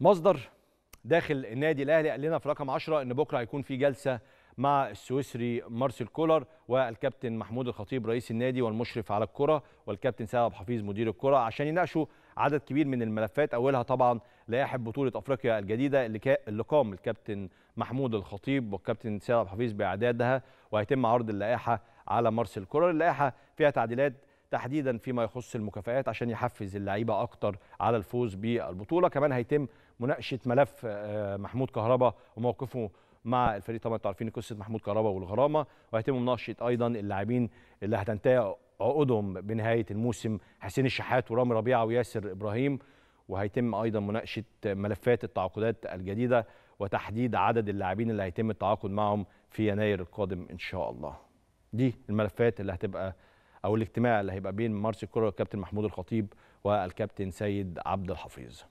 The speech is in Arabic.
مصدر داخل النادي الاهلي قال لنا في رقم 10 ان بكره هيكون في جلسه مع السويسري مارسيل كولر والكابتن محمود الخطيب رئيس النادي والمشرف على الكره والكابتن سعد عبد الحفيظ مدير الكره عشان يناقشوا عدد كبير من الملفات اولها طبعا لائحه بطوله افريقيا الجديده اللي, اللي قام الكابتن محمود الخطيب والكابتن سعد عبد الحفيظ باعدادها وهيتم عرض اللائحه على مارسيل كولر اللائحه فيها تعديلات تحديدا فيما يخص المكافآت عشان يحفز اللعيبه اكتر على الفوز بالبطوله كمان هيتم مناقشه ملف آه، محمود كهربا وموقفه مع الفريق طبعا تعرفين عارفين قصه محمود كهربا والغرامه وهيتم مناقشه ايضا اللاعبين اللي هتنتهي عقودهم بنهايه الموسم حسين الشحات ورامي ربيعه وياسر ابراهيم وهيتم ايضا مناقشه ملفات التعاقدات الجديده وتحديد عدد اللاعبين اللي هيتم التعاقد معهم في يناير القادم ان شاء الله دي الملفات اللي هتبقى او الاجتماع اللي هيبقى بين مارسي الكره والكابتن محمود الخطيب والكابتن سيد عبد الحفيظ